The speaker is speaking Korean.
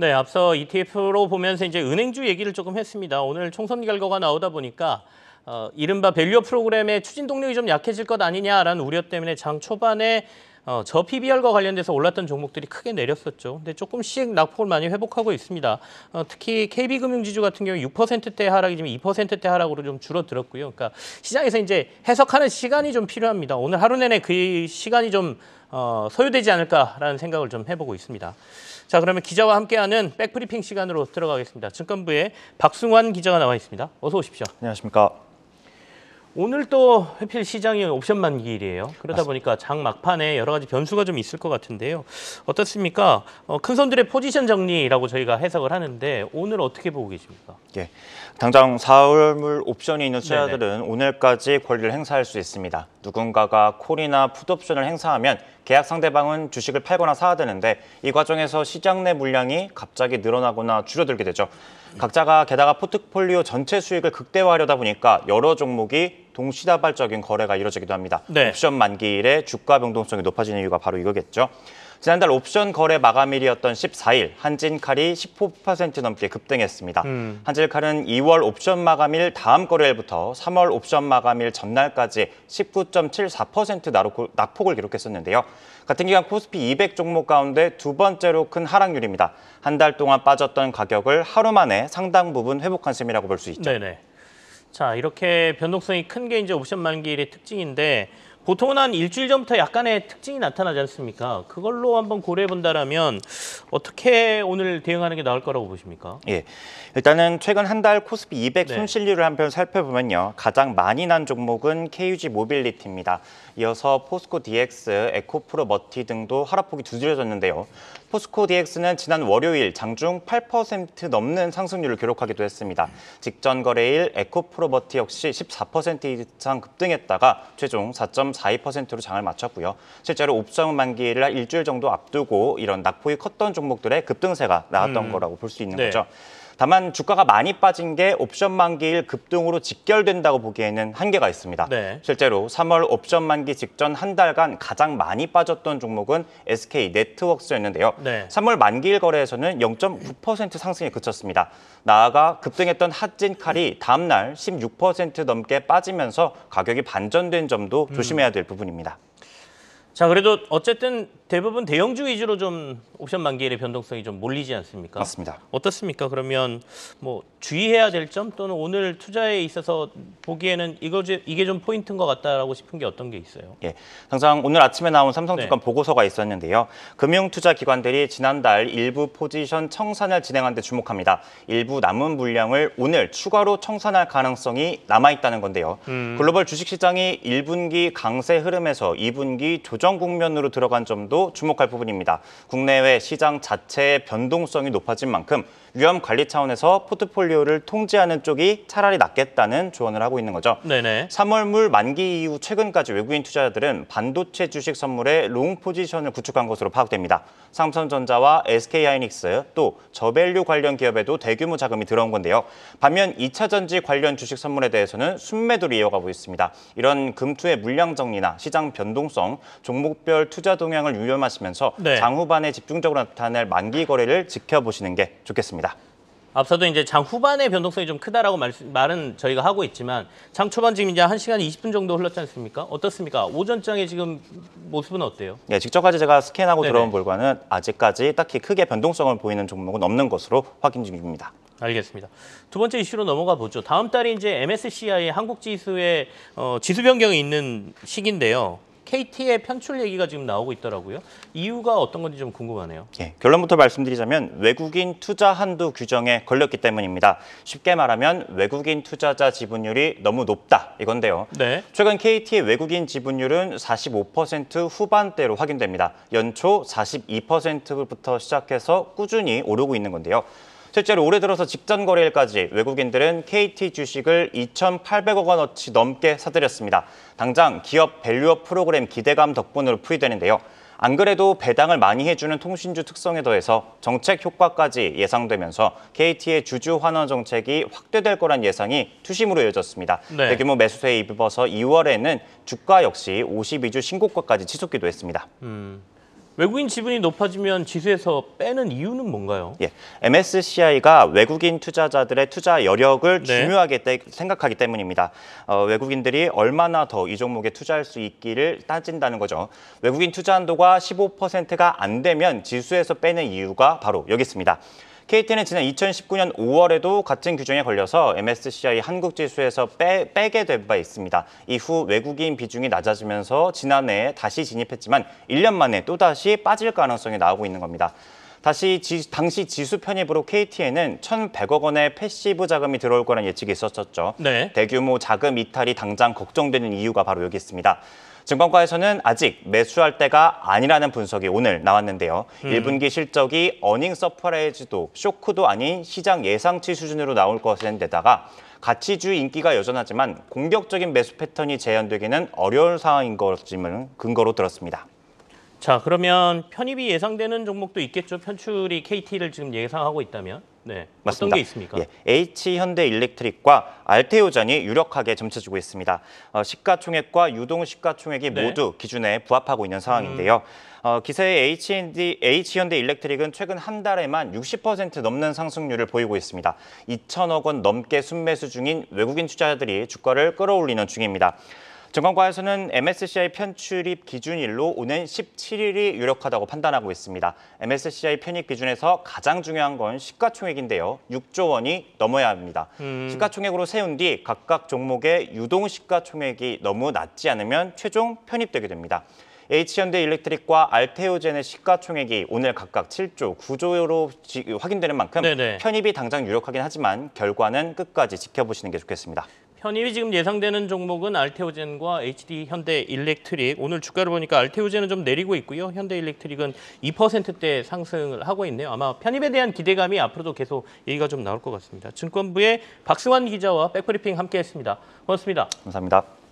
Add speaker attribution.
Speaker 1: 네, 앞서 ETF로 보면서 이제 은행주 얘기를 조금 했습니다. 오늘 총선 결과가 나오다 보니까 어, 이른바 밸류업 프로그램의 추진 동력이 좀 약해질 것 아니냐라는 우려 때문에 장 초반에 어, 저 PBR과 관련돼서 올랐던 종목들이 크게 내렸었죠. 근데 조금씩 낙폭을 많이 회복하고 있습니다. 어, 특히 KB금융지주 같은 경우 6%대 하락이 지금 2%대 하락으로 좀 줄어들었고요. 그러니까 시장에서 이제 해석하는 시간이 좀 필요합니다. 오늘 하루 내내 그 시간이 좀 어, 소요되지 않을까라는 생각을 좀 해보고 있습니다. 자, 그러면 기자와 함께하는 백브리핑 시간으로 들어가겠습니다. 증권부의 박승환 기자가 나와 있습니다. 어서 오십시오. 안녕하십니까. 오늘 또 해필 시장이 옵션 만기일이에요. 그러다 맞 보니까 장 막판에 여러 가지 변수가 좀 있을 것 같은데요. 어떻습니까? 어, 큰 손들의 포지션 정리라고 저희가 해석을 하는데 오늘 어떻게 보고 계십니까?
Speaker 2: 예, 당장 사월물 옵션이 있는 투자들은 오늘까지 권리를 행사할 수 있습니다. 누군가가 콜이나 풋옵션을 행사하면 계약 상대방은 주식을 팔거나 사야 되는데 이 과정에서 시장 내 물량이 갑자기 늘어나거나 줄어들게 되죠. 각자가 게다가 포트폴리오 전체 수익을 극대화하려다 보니까 여러 종목이 동시다발적인 거래가 이뤄지기도 합니다. 네. 옵션 만기일에 주가 변동성이 높아지는 이유가 바로 이거겠죠. 지난달 옵션 거래 마감일이었던 14일 한진칼이 15% 넘게 급등했습니다. 음. 한진칼은 2월 옵션 마감일 다음 거래일부터 3월 옵션 마감일 전날까지 19.74% 낙폭을 기록했었는데요. 같은 기간 코스피 200 종목 가운데 두 번째로 큰 하락률입니다. 한 달 동안 빠졌던 가격을 하루 만에 상당 부분 회복한 셈이라고 볼 수 있죠.
Speaker 1: 네네. 자 이렇게 변동성이 큰 게 이제 옵션 만기일의 특징인데 보통은 한 일주일 전부터 약간의 특징이 나타나지 않습니까? 그걸로 한번 고려해 본다라면 어떻게 오늘 대응하는 게 나을 거라고 보십니까?
Speaker 2: 예. 일단은 최근 한 달 코스피 200
Speaker 1: 손실률을 한편
Speaker 2: 살펴보면요. 가장 많이 난 종목은 KUG 모빌리티입니다. 이어서 포스코 DX, 에코프로 머티 등도 하락폭이 두드려졌는데요. 포스코 DX는 지난 월요일 장중 8% 넘는 상승률을 기록하기도 했습니다. 직전 거래일 에코프로버티 역시 14% 이상 급등했다가 최종 4.4% 0.42%로 장을 마쳤고요. 실제로 옵션 만기를 한 일주일 정도 앞두고 이런 낙폭이 컸던 종목들의 급등세가 나왔던 음. 거라고 볼 수 있는 네. 거죠. 다만 주가가 많이 빠진 게 옵션 만기일 급등으로 직결된다고 보기에는 한계가 있습니다. 네. 실제로 3월 옵션 만기 직전 한 달간 가장 많이 빠졌던 종목은 SK 네트워크였는데요 네. 3월 만기일 거래에서는 0.9% 상승에 그쳤습니다. 나아가 급등했던 핫진칼이 다음 날 16% 넘게 빠지면서 가격이 반전된 점도 음. 조심해야 고민해야 될 부분입니다.
Speaker 1: 자 그래도 어쨌든 대부분 대형주 위주로 좀 옵션 만기일의 변동성이 좀 몰리지 않습니까? 맞습니다. 어떻습니까? 그러면 뭐 주의해야 될 점 또는 오늘 투자에 있어서 보기에는 이거 이게 좀 포인트인 것 같다라고 싶은 게 어떤 게 있어요? 예, 항상
Speaker 2: 오늘 아침에 나온 삼성증권 네. 보고서가 있었는데요. 금융투자기관들이 지난달 일부 포지션 청산을 진행한 데 주목합니다. 일부 남은 물량을 오늘 추가로 청산할 가능성이 남아있다는 건데요. 음. 글로벌 주식시장이 1분기 강세 흐름에서 2분기 조정 국면으로 들어간 점도 주목할 부분입니다. 국내외 시장 자체의 변동성이 높아진 만큼 위험 관리 차원에서 포트폴리오 포트료를 통제하는 쪽이 차라리 낫겠다는 조언을 하고 있는 거죠. 네네. 3월 물 만기 이후 최근까지 외국인 투자자들은 반도체 주식 선물에 롱 포지션을 구축한 것으로 파악됩니다. 삼성전자와 SK하이닉스 또 저밸류 관련 기업에도 대규모 자금이 들어온 건데요. 반면 2차전지 관련 주식 선물에 대해서는 순매도를 이어가고 있습니다. 이런 금투의 물량 정리나 시장 변동성, 종목별 투자 동향을 유념하시면서 네. 장후반에 집중적으로 나타날 만기 거래를 지켜보시는 게 좋겠습니다.
Speaker 1: 앞서도 이제 장 후반의 변동성이 좀 크다라고 말, 말은 저희가 하고 있지만 장 초반 지금 이제 한시간 이십 분 정도 흘렀지 않습니까? 어떻습니까? 오전장의 지금 모습은 어때요?
Speaker 2: 네, 직접까지 제가 스캔하고 네네. 들어온 결과는 아직까지 딱히 크게 변동성을 보이는 종목은 없는 것으로 확인 중입니다.
Speaker 1: 알겠습니다. 두 번째 이슈로 넘어가 보죠. 다음 달이 이제 MSCI 한국 지수의 어, 지수 변경이 있는 시기인데요. KT의 편출 얘기가 지금 나오고 있더라고요. 이유가 어떤 건지 좀 궁금하네요. 예,
Speaker 2: 결론부터 말씀드리자면 외국인 투자 한도 규정에 걸렸기 때문입니다. 쉽게 말하면 외국인 투자자 지분율이 너무 높다 이건데요. 네. 최근 KT의 외국인 지분율은 45% 후반대로 확인됩니다. 연초 42%부터 시작해서 꾸준히 오르고 있는 건데요. 실제로 올해 들어서 직전 거래일까지 외국인들은 KT 주식을 2,800억 원어치 넘게 사들였습니다. 당장 기업 밸류업 프로그램 기대감 덕분으로 풀이되는데요. 안 그래도 배당을 많이 해주는 통신주 특성에 더해서 정책 효과까지 예상되면서 KT의 주주 환원 정책이 확대될 거란 예상이 투심으로 이어졌습니다. 네. 대규모 매수세에 입어서 2월에는 주가 역시 52주 신고가까지 치솟기도 했습니다.
Speaker 1: 음. 외국인 지분이 높아지면 지수에서 빼는 이유는 뭔가요?
Speaker 2: 예, MSCI가 외국인 투자자들의 투자 여력을 네. 중요하게 생각하기 때문입니다. 어, 외국인들이 얼마나 더 이 종목에 투자할 수 있기를 따진다는 거죠. 외국인 투자 한도가 15%가 안 되면 지수에서 빼는 이유가 바로 여기 있습니다. KT는 지난 2019년 5월에도 같은 규정에 걸려서 MSCI 한국 지수에서 빼, 빼게 된 바 있습니다. 이후 외국인 비중이 낮아지면서 지난해에 다시 진입했지만 1년 만에 또다시 빠질 가능성이 나오고 있는 겁니다. 다시 지, 당시 지수 편입으로 KT에는 1,100억 원의 패시브 자금이 들어올 거란 예측이 있었었죠. 네. 대규모 자금 이탈이 당장 걱정되는 이유가 바로 여기 있습니다. 증권가에서는 아직 매수할 때가 아니라는 분석이 오늘 나왔는데요. 음. 1분기 실적이 어닝 서프라이즈도 쇼크도 아닌 시장 예상치 수준으로 나올 것인 데다가 가치주 인기가 여전하지만 공격적인 매수 패턴이 재현되기는 어려운 상황인 것임을 근거로
Speaker 1: 들었습니다. 자 그러면 편입이 예상되는 종목도 있겠죠. 편출이 KT를 지금 예상하고 있다면? 네, 맞습니다. 어떤 게 있습니까?
Speaker 2: 예, H현대일렉트릭과 알테오전이 유력하게 점쳐주고 있습니다. 어, 시가총액과 유동 시가총액이 네. 모두 기준에 부합하고 있는 상황인데요. 음. 어, 기세의 H&D, H현대 일렉트릭은 최근 한 달에만 60% 넘는 상승률을 보이고 있습니다. 2천억 원 넘게 순매수 중인 외국인 투자자들이 주가를 끌어올리는 중입니다. 증권과에서는 MSCI 편출입 기준일로 오는 17일이 유력하다고 판단하고 있습니다. MSCI 편입 기준에서 가장 중요한 건 시가총액인데요. 6조 원이 넘어야 합니다. 음. 시가총액으로 세운 뒤 각각 종목의 유동 시가총액이 너무 낮지 않으면 최종 편입되게 됩니다. H현대 H&M 일렉트릭과 알테오젠의 시가총액이 오늘 각각 7조, 9조로 확인되는 만큼 네네. 편입이 당장 유력하긴 하지만 결과는 끝까지 지켜보시는 게 좋겠습니다.
Speaker 1: 편입이 지금 예상되는 종목은 알테오젠과 HD 현대 일렉트릭. 오늘 주가를 보니까 알테오젠은 좀 내리고 있고요. 현대 일렉트릭은 2%대 상승을 하고 있네요. 아마 편입에 대한 기대감이 앞으로도 계속 얘기가 좀 나올 것 같습니다. 증권부의 박승환 기자와 백브리핑 함께했습니다. 고맙습니다. 감사합니다.